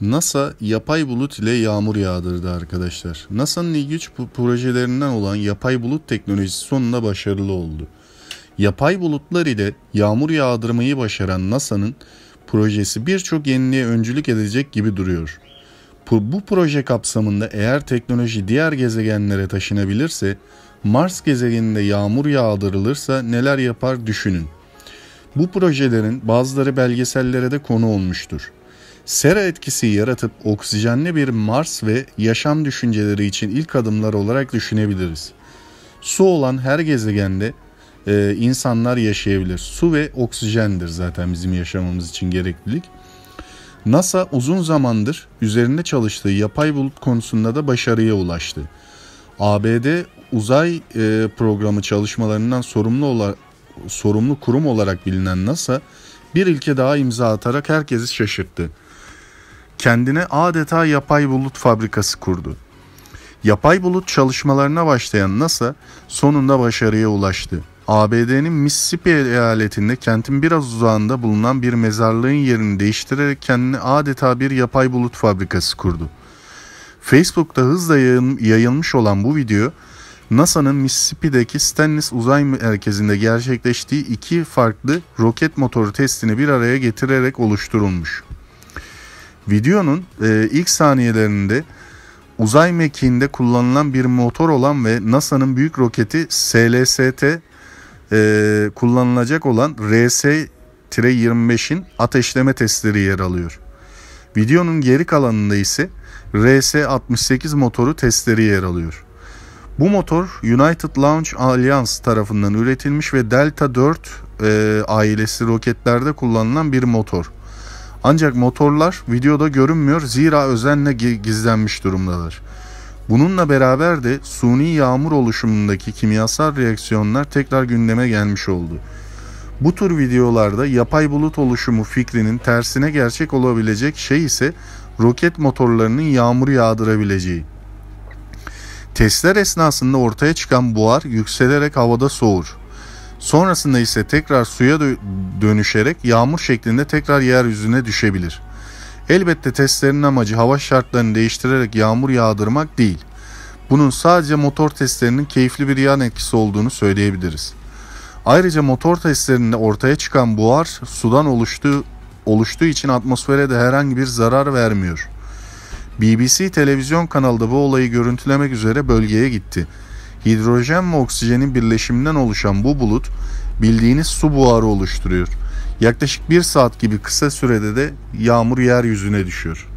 NASA yapay bulut ile yağmur yağdırdı arkadaşlar. NASA'nın ilgi projelerinden olan yapay bulut teknolojisi sonunda başarılı oldu. Yapay bulutlar ile yağmur yağdırmayı başaran NASA'nın projesi birçok yeniliğe öncülük edecek gibi duruyor. Bu proje kapsamında eğer teknoloji diğer gezegenlere taşınabilirse, Mars gezegeninde yağmur yağdırılırsa neler yapar düşünün. Bu projelerin bazıları belgesellere de konu olmuştur sera etkisi yaratıp oksijenli bir Mars ve yaşam düşünceleri için ilk adımlar olarak düşünebiliriz. Su olan her gezegende e, insanlar yaşayabilir. Su ve oksijendir zaten bizim yaşamamız için gereklilik. NASA uzun zamandır üzerinde çalıştığı yapay bulut konusunda da başarıya ulaştı. ABD uzay e, programı çalışmalarından sorumlu olan sorumlu kurum olarak bilinen NASA bir ilke daha imza atarak herkesi şaşırttı kendine adeta yapay bulut fabrikası kurdu. Yapay bulut çalışmalarına başlayan NASA sonunda başarıya ulaştı. ABD'nin Mississippi eyaletinde kentin biraz uzağında bulunan bir mezarlığın yerini değiştirerek kendine adeta bir yapay bulut fabrikası kurdu. Facebook'ta hızla yayılmış olan bu video NASA'nın Mississippi'deki Stennis Uzay Merkezi'nde gerçekleştiği iki farklı roket motoru testini bir araya getirerek oluşturulmuş. Videonun e, ilk saniyelerinde uzay mekiğinde kullanılan bir motor olan ve NASA'nın büyük roketi SLST e, kullanılacak olan RS-25'in ateşleme testleri yer alıyor. Videonun geri kalanında ise RS-68 motoru testleri yer alıyor. Bu motor United Launch Alliance tarafından üretilmiş ve Delta 4 e, ailesi roketlerde kullanılan bir motor. Ancak motorlar videoda görünmüyor zira özenle gizlenmiş durumdalar. Bununla beraber de suni yağmur oluşumundaki kimyasal reaksiyonlar tekrar gündeme gelmiş oldu. Bu tür videolarda yapay bulut oluşumu fikrinin tersine gerçek olabilecek şey ise roket motorlarının yağmur yağdırabileceği. Testler esnasında ortaya çıkan buhar yükselerek havada soğur. Sonrasında ise tekrar suya dönüşerek yağmur şeklinde tekrar yeryüzüne düşebilir. Elbette testlerin amacı hava şartlarını değiştirerek yağmur yağdırmak değil. Bunun sadece motor testlerinin keyifli bir yan etkisi olduğunu söyleyebiliriz. Ayrıca motor testlerinde ortaya çıkan buhar sudan oluştuğu, oluştuğu için atmosfere de herhangi bir zarar vermiyor. BBC televizyon kanalı da bu olayı görüntülemek üzere bölgeye gitti. Hidrojen ve oksijenin birleşiminden oluşan bu bulut bildiğiniz su buharı oluşturuyor. Yaklaşık bir saat gibi kısa sürede de yağmur yeryüzüne düşüyor.